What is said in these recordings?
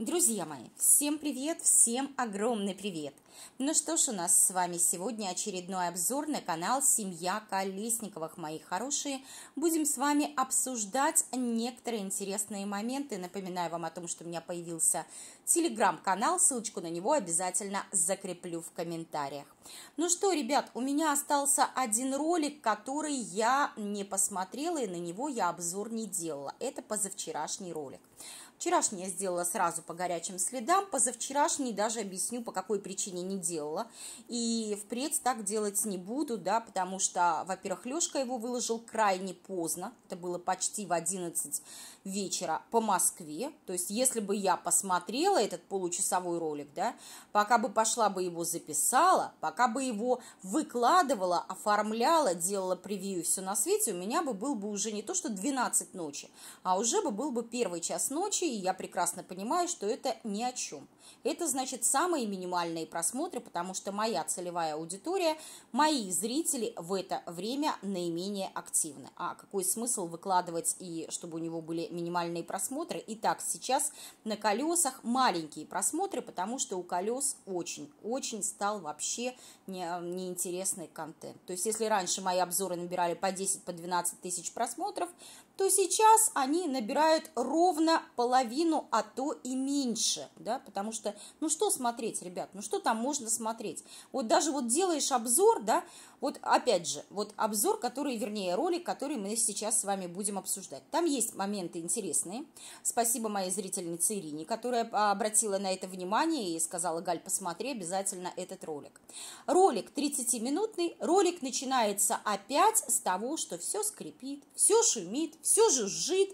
Друзья мои, всем привет, всем огромный привет! Ну что ж, у нас с вами сегодня очередной обзор на канал «Семья Колесниковых», мои хорошие. Будем с вами обсуждать некоторые интересные моменты. Напоминаю вам о том, что у меня появился телеграм-канал, ссылочку на него обязательно закреплю в комментариях. Ну что, ребят, у меня остался один ролик, который я не посмотрела, и на него я обзор не делала. Это позавчерашний ролик. Вчерашний я сделала сразу по горячим следам, позавчерашний даже объясню, по какой причине не делала. И впредь так делать не буду, да, потому что, во-первых, Лешка его выложил крайне поздно, это было почти в 11 вечера по Москве. То есть, если бы я посмотрела этот получасовой ролик, да, пока бы пошла бы его записала, пока бы его выкладывала, оформляла, делала превью и все на свете, у меня бы был бы уже не то, что 12 ночи, а уже бы был бы первый час ночи, случае я прекрасно понимаю, что это ни о чем. Это значит самые минимальные просмотры, потому что моя целевая аудитория, мои зрители в это время наименее активны. А какой смысл выкладывать и чтобы у него были минимальные просмотры? Итак, сейчас на колесах маленькие просмотры, потому что у колес очень-очень стал вообще не неинтересный контент. То есть если раньше мои обзоры набирали по 10, по 12 тысяч просмотров, то сейчас они набирают ровно половину, а то и меньше, да, потому что что, ну что смотреть, ребят, ну что там можно смотреть? Вот даже вот делаешь обзор, да, вот опять же, вот обзор, который, вернее, ролик, который мы сейчас с вами будем обсуждать. Там есть моменты интересные. Спасибо моей зрительнице Ирине, которая а, обратила на это внимание и сказала, Галь, посмотри обязательно этот ролик. Ролик 30-минутный, ролик начинается опять с того, что все скрипит, все шумит, все жужжит.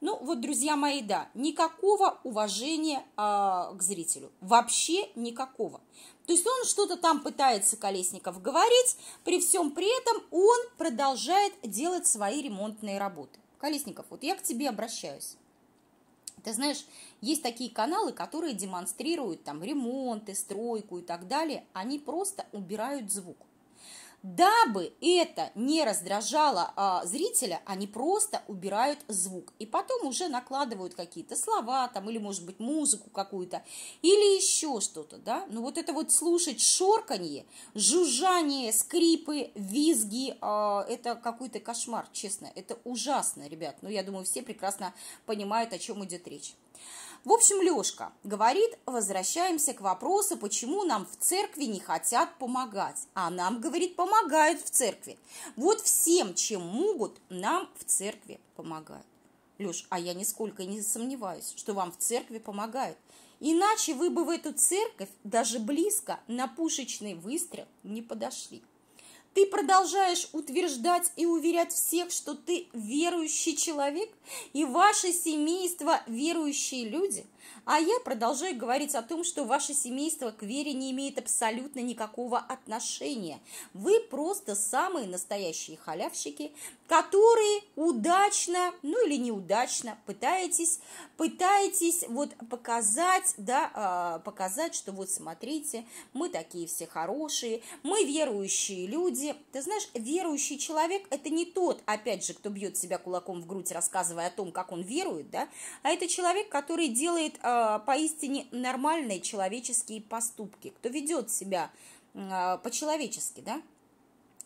Ну вот, друзья мои, да, никакого уважения э, к зрителю, вообще никакого. То есть он что-то там пытается Колесников говорить, при всем при этом он продолжает делать свои ремонтные работы. Колесников, вот я к тебе обращаюсь. Ты знаешь, есть такие каналы, которые демонстрируют там ремонты, стройку и так далее. Они просто убирают звук. Дабы это не раздражало а, зрителя, они просто убирают звук. И потом уже накладывают какие-то слова, там, или, может быть, музыку какую-то, или еще что-то, да. Но ну, вот это вот слушать шорканье, жужжание, скрипы, визги, а, это какой-то кошмар, честно. Это ужасно, ребят. Но ну, я думаю, все прекрасно понимают, о чем идет речь. В общем, Лешка говорит, возвращаемся к вопросу, почему нам в церкви не хотят помогать. А нам, говорит, помогают в церкви. Вот всем, чем могут, нам в церкви помогают. Леш, а я нисколько не сомневаюсь, что вам в церкви помогают. Иначе вы бы в эту церковь даже близко на пушечный выстрел не подошли. Ты продолжаешь утверждать и уверять всех, что ты верующий человек, и ваше семейство верующие люди – а я продолжаю говорить о том, что ваше семейство к вере не имеет абсолютно никакого отношения. Вы просто самые настоящие халявщики, которые удачно, ну или неудачно пытаетесь, пытаетесь вот показать, да, а, показать, что вот смотрите, мы такие все хорошие, мы верующие люди. Ты знаешь, верующий человек – это не тот, опять же, кто бьет себя кулаком в грудь, рассказывая о том, как он верует, да, а это человек, который делает совершает э, а, поистине нормальные человеческие поступки, кто ведет себя э, по-человечески, да?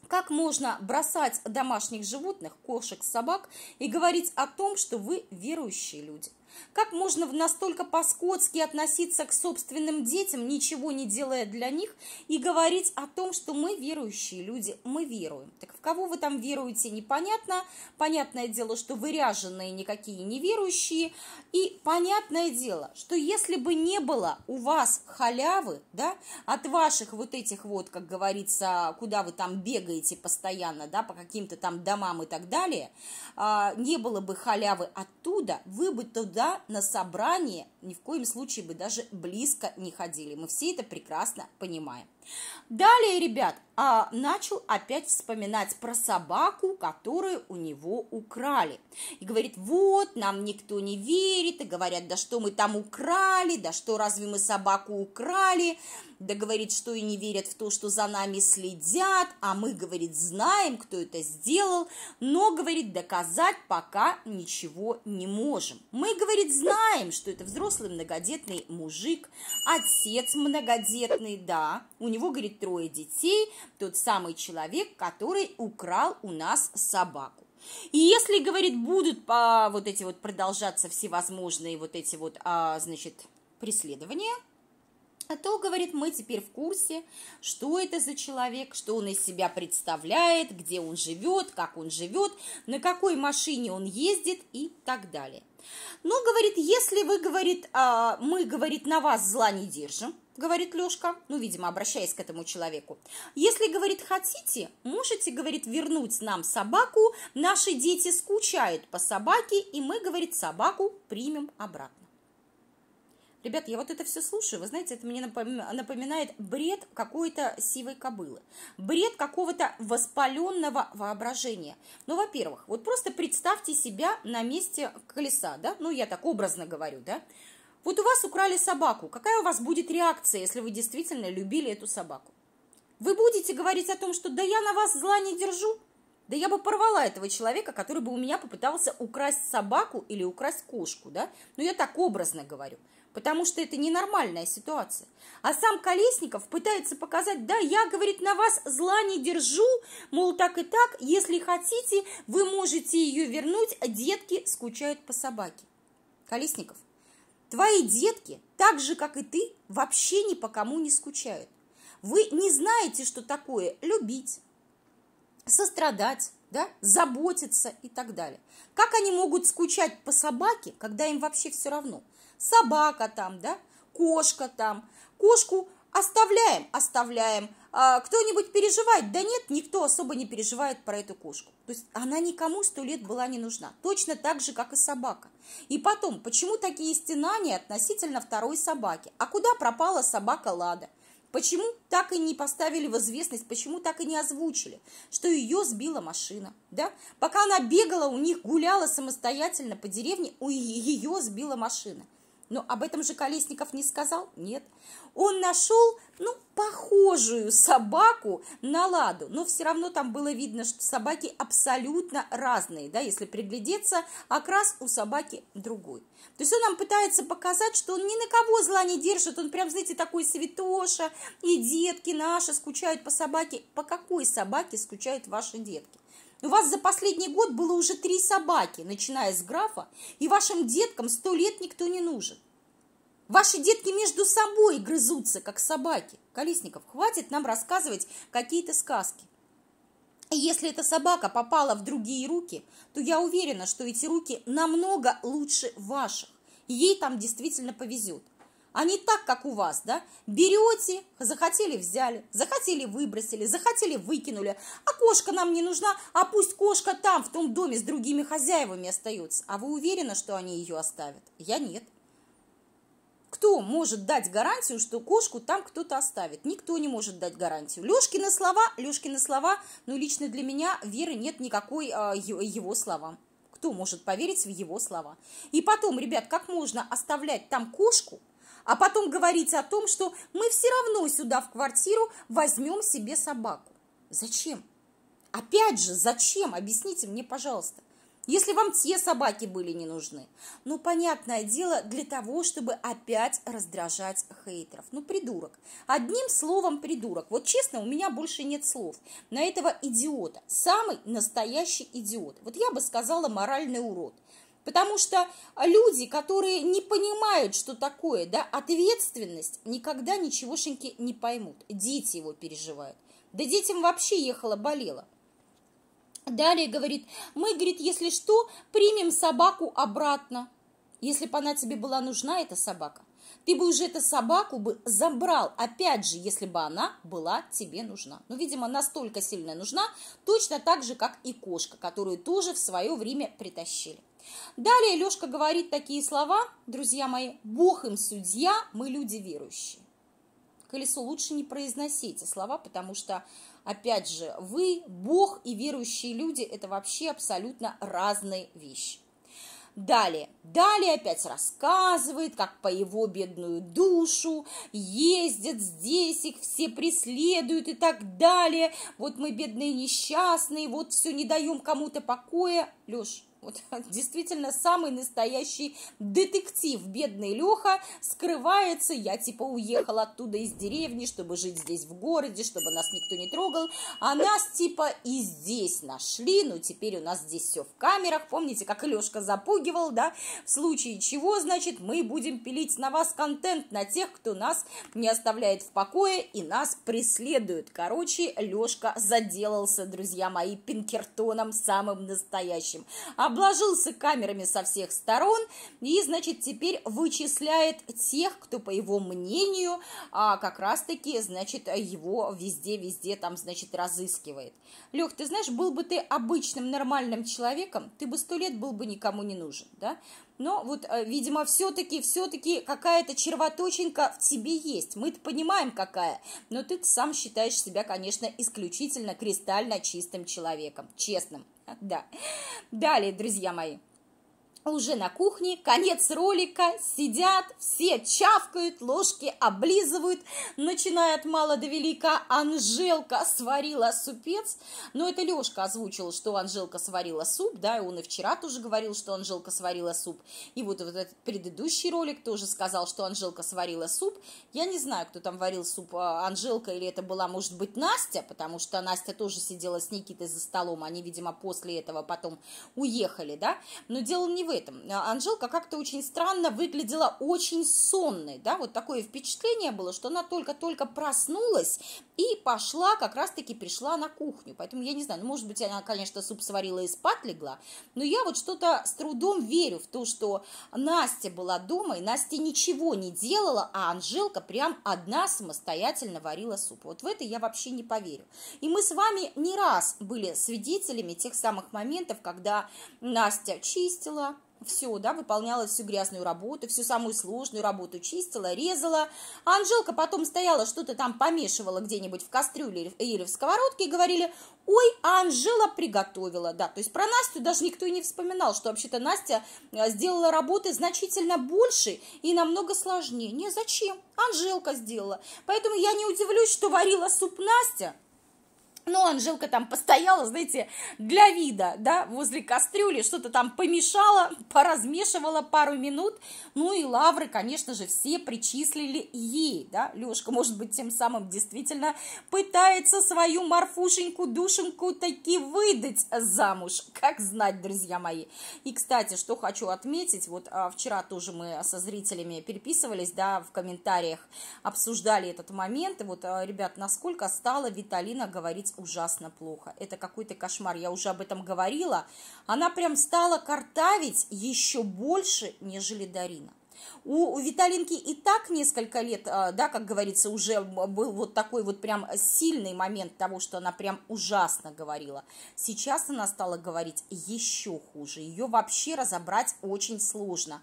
Как можно бросать домашних животных, кошек, собак и говорить о том, что вы верующие люди? Как можно настолько по-скотски относиться к собственным детям, ничего не делая для них, и говорить о том, что мы верующие люди, мы веруем. Так в кого вы там веруете, непонятно. Понятное дело, что выряженные никакие не верующие. И понятное дело, что если бы не было у вас халявы, да, от ваших вот этих вот, как говорится, куда вы там бегаете постоянно, да, по каким-то там домам и так далее, а, не было бы халявы оттуда, вы бы туда никогда на собрание ни в коем случае бы даже близко не ходили. Мы все это прекрасно понимаем. Далее, ребят, а, начал опять вспоминать про собаку, которую у него украли. И говорит, вот, нам никто не верит, и говорят, да что мы там украли, да что разве мы собаку украли, да говорит, что и не верят в то, что за нами следят, а мы, говорит, знаем, кто это сделал, но, говорит, доказать пока ничего не можем. Мы, говорит, знаем, что это взрослый многодетный мужик, отец многодетный, да, у него, говорит, трое детей, тот самый человек, который украл у нас собаку. И если, говорит, будут а, вот эти вот продолжаться всевозможные вот эти вот, а, значит, преследования, а то, говорит, мы теперь в курсе, что это за человек, что он из себя представляет, где он живет, как он живет, на какой машине он ездит и так далее. Но, говорит, если вы, говорит, а, мы, говорит, на вас зла не держим, говорит Лешка, ну, видимо, обращаясь к этому человеку. Если, говорит, хотите, можете, говорит, вернуть нам собаку, наши дети скучают по собаке, и мы, говорит, собаку примем обратно. Ребята, я вот это все слушаю, вы знаете, это мне напоминает бред какой-то сивой кобылы, бред какого-то воспаленного воображения. Ну, во-первых, вот просто представьте себя на месте колеса, да, ну, я так образно говорю, да, вот у вас украли собаку, какая у вас будет реакция, если вы действительно любили эту собаку? Вы будете говорить о том, что да я на вас зла не держу, да я бы порвала этого человека, который бы у меня попытался украсть собаку или украсть кошку, да? Ну, я так образно говорю потому что это ненормальная ситуация. А сам Колесников пытается показать, да, я, говорит, на вас зла не держу, мол, так и так, если хотите, вы можете ее вернуть, детки скучают по собаке. Колесников, твои детки, так же, как и ты, вообще ни по кому не скучают. Вы не знаете, что такое любить, сострадать, да, заботиться и так далее. Как они могут скучать по собаке, когда им вообще все равно – собака там, да, кошка там. Кошку оставляем, оставляем. А кто-нибудь переживает? Да нет, никто особо не переживает про эту кошку. То есть она никому сто лет была не нужна. Точно так же, как и собака. И потом, почему такие стенания относительно второй собаки? А куда пропала собака Лада? Почему так и не поставили в известность, почему так и не озвучили, что ее сбила машина, да? Пока она бегала у них, гуляла самостоятельно по деревне, у ее сбила машина. Но ну, об этом же Колесников не сказал? Нет. Он нашел, ну, похожую собаку на ладу, но все равно там было видно, что собаки абсолютно разные, да, если приглядеться, окрас у собаки другой. То есть он нам пытается показать, что он ни на кого зла не держит, он прям, знаете, такой святоша, и детки наши скучают по собаке. По какой собаке скучают ваши детки? У вас за последний год было уже три собаки, начиная с графа, и вашим деткам сто лет никто не нужен. Ваши детки между собой грызутся, как собаки. Колесников, хватит нам рассказывать какие-то сказки. если эта собака попала в другие руки, то я уверена, что эти руки намного лучше ваших. Ей там действительно повезет а не так, как у вас, да? Берете, захотели взяли, захотели выбросили, захотели выкинули, а кошка нам не нужна, а пусть кошка там, в том доме с другими хозяевами остается. А вы уверены, что они ее оставят? Я нет. Кто может дать гарантию, что кошку там кто-то оставит? Никто не может дать гарантию. Лешкины слова, Лешкины слова, Но лично для меня веры нет никакой а, его словам кто может поверить в его слова. И потом, ребят, как можно оставлять там кошку, а потом говорить о том, что мы все равно сюда в квартиру возьмем себе собаку. Зачем? Опять же, зачем? Объясните мне, пожалуйста. Если вам те собаки были не нужны. Ну, понятное дело, для того, чтобы опять раздражать хейтеров. Ну, придурок. Одним словом, придурок. Вот честно, у меня больше нет слов на этого идиота. Самый настоящий идиот. Вот я бы сказала, моральный урод. Потому что люди, которые не понимают, что такое да, ответственность, никогда ничегошеньки не поймут. Дети его переживают. Да детям вообще ехала, болела. Далее говорит, мы, говорит, если что, примем собаку обратно. Если бы она тебе была нужна, эта собака, ты бы уже эту собаку бы забрал, опять же, если бы она была тебе нужна. Ну, видимо, настолько сильно нужна, точно так же, как и кошка, которую тоже в свое время притащили. Далее Лешка говорит такие слова, друзья мои, Бог им судья, мы люди верующие. Колесо лучше не произноси эти слова, потому что, опять же, вы, Бог и верующие люди – это вообще абсолютно разные вещи. Далее, далее опять рассказывает, как по его бедную душу ездят здесь, их все преследуют и так далее. Вот мы бедные несчастные, вот все не даем кому-то покоя. Леш, вот, действительно, самый настоящий детектив. Бедный Леха скрывается. Я типа уехала оттуда из деревни, чтобы жить здесь в городе, чтобы нас никто не трогал. А нас типа и здесь нашли. Ну, теперь у нас здесь все в камерах. Помните, как Лешка запугивал, да? В случае чего, значит, мы будем пилить на вас контент, на тех, кто нас не оставляет в покое и нас преследует. Короче, Лешка заделался, друзья мои, Пинкертоном самым настоящим. А обложился камерами со всех сторон и, значит, теперь вычисляет тех, кто, по его мнению, а как раз-таки, значит, его везде-везде там, значит, разыскивает. Лех, ты знаешь, был бы ты обычным нормальным человеком, ты бы сто лет был бы никому не нужен, да? Но вот, э, видимо, все-таки, все-таки какая-то червоточинка в тебе есть. Мы-то понимаем, какая. Но ты сам считаешь себя, конечно, исключительно кристально чистым человеком. Честным. Да. Далее, друзья мои уже на кухне, конец ролика, сидят, все чавкают, ложки облизывают, начиная от мала до велика, Анжелка сварила супец, но ну, это Лешка озвучил, что Анжелка сварила суп, да, и он и вчера тоже говорил, что Анжелка сварила суп, и вот, вот этот предыдущий ролик тоже сказал, что Анжелка сварила суп, я не знаю, кто там варил суп, а Анжелка или это была, может быть, Настя, потому что Настя тоже сидела с Никитой за столом, они, видимо, после этого потом уехали, да, но дело не в этом. Э, Анжелка как-то очень странно выглядела, очень сонной, да, вот такое впечатление было, что она только-только проснулась и пошла, как раз-таки пришла на кухню. Поэтому я не знаю, ну, может быть, она, конечно, суп сварила и спать легла, но я вот что-то с трудом верю в то, что Настя была дома, и Настя ничего не делала, а Анжелка прям одна самостоятельно варила суп. Вот в это я вообще не поверю. И мы с вами не раз были свидетелями тех самых моментов, когда Настя чистила, все, да, выполняла всю грязную работу, всю самую сложную работу чистила, резала. А Анжелка потом стояла, что-то там помешивала где-нибудь в кастрюле или в сковородке и говорили, ой, Анжела приготовила, да. То есть про Настю даже никто и не вспоминал, что вообще-то Настя э, сделала работы значительно больше и намного сложнее. Не, зачем? Анжелка сделала. Поэтому я не удивлюсь, что варила суп Настя, ну, Анжелка там постояла, знаете, для вида, да, возле кастрюли, что-то там помешала, поразмешивала пару минут. Ну и лавры, конечно же, все причислили ей, да. Лешка, может быть, тем самым действительно пытается свою Марфушеньку, душеньку таки выдать замуж. Как знать, друзья мои. И, кстати, что хочу отметить, вот а, вчера тоже мы со зрителями переписывались, да, в комментариях обсуждали этот момент. И вот, а, ребят, насколько стала Виталина говорить ужасно плохо. Это какой-то кошмар, я уже об этом говорила. Она прям стала картавить еще больше, нежели Дарина. У, у Виталинки и так несколько лет, а, да, как говорится, уже был вот такой вот прям сильный момент того, что она прям ужасно говорила. Сейчас она стала говорить еще хуже. Ее вообще разобрать очень сложно.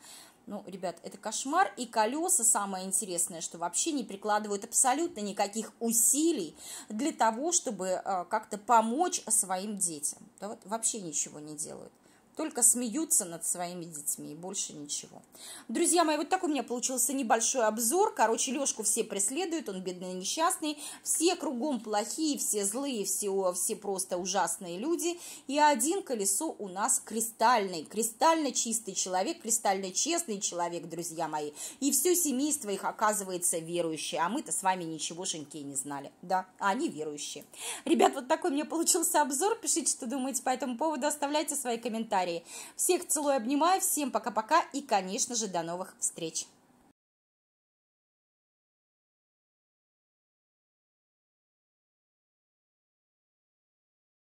Ну, ребят, это кошмар. И колеса, самое интересное, что вообще не прикладывают абсолютно никаких усилий для того, чтобы э, как-то помочь своим детям. Да вот вообще ничего не делают только смеются над своими детьми и больше ничего. Друзья мои, вот такой у меня получился небольшой обзор. Короче, Лешку все преследуют, он бедный и несчастный. Все кругом плохие, все злые, все, все просто ужасные люди. И один колесо у нас кристальный, кристально чистый человек, кристально честный человек, друзья мои. И все семейство их оказывается верующее, а мы-то с вами ничегошеньки не знали, да, а они верующие. Ребят, вот такой у меня получился обзор, пишите, что думаете по этому поводу, оставляйте свои комментарии комментарии. Всех целую, обнимаю, всем пока-пока и, конечно же, до новых встреч!